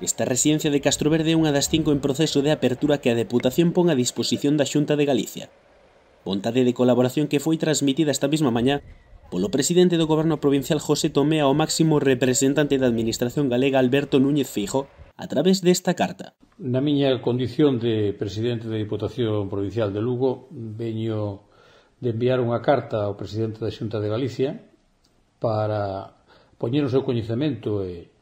Esta residencia de Castroverde é unha das cinco en proceso de apertura que a Deputación pon a disposición da Xunta de Galicia. Vontade de colaboración que foi transmitida esta mesma mañá polo presidente do goberno provincial José Tomé ao máximo representante da Administración galega Alberto Núñez Fijo a través desta carta. Na miña condición de presidente da Diputación Provincial de Lugo veño de enviar unha carta ao presidente da Xunta de Galicia para poñer o seu coñecemento e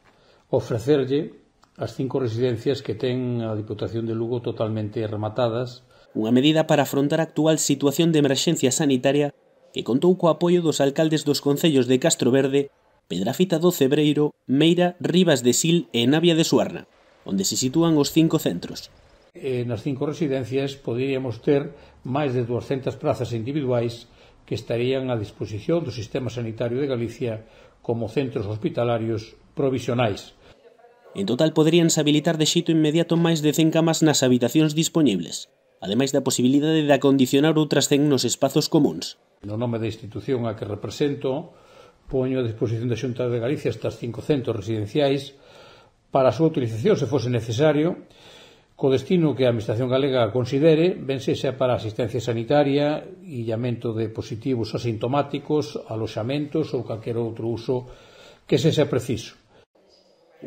ofrecerlle as cinco residencias que ten a Diputación de Lugo totalmente rematadas. Unha medida para afrontar a actual situación de emerxencia sanitaria que contou co apoio dos alcaldes dos concellos de Castro Verde, Pedrafita do Cebreiro, Meira, Rivas de Sil e Navia de Suarna, onde se sitúan os cinco centros. Eh, nas cinco residencias poderíamos ter máis de 200 prazas individuais que estarían a disposición do Sistema Sanitario de Galicia como centros hospitalarios provisionais En total se habilitar de xeito inmediato máis de 100 camas nas habitacións disponibles, ademais da posibilidade de acondicionar outras 100 nos espazos comuns. No nome da institución a que represento, poño a disposición da Xunta de Galicia estas 500 residenciais para a súa utilización se fose necesario, co destino que a Administración Galega considere, ben xa para asistencia sanitaria, illamento de positivos asintomáticos, aloxamentos ou calquer outro uso que se xa preciso.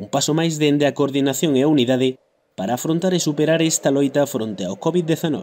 Un paso máis dende a coordinación e a unidade para afrontar e superar esta loita fronte ao Covid-19.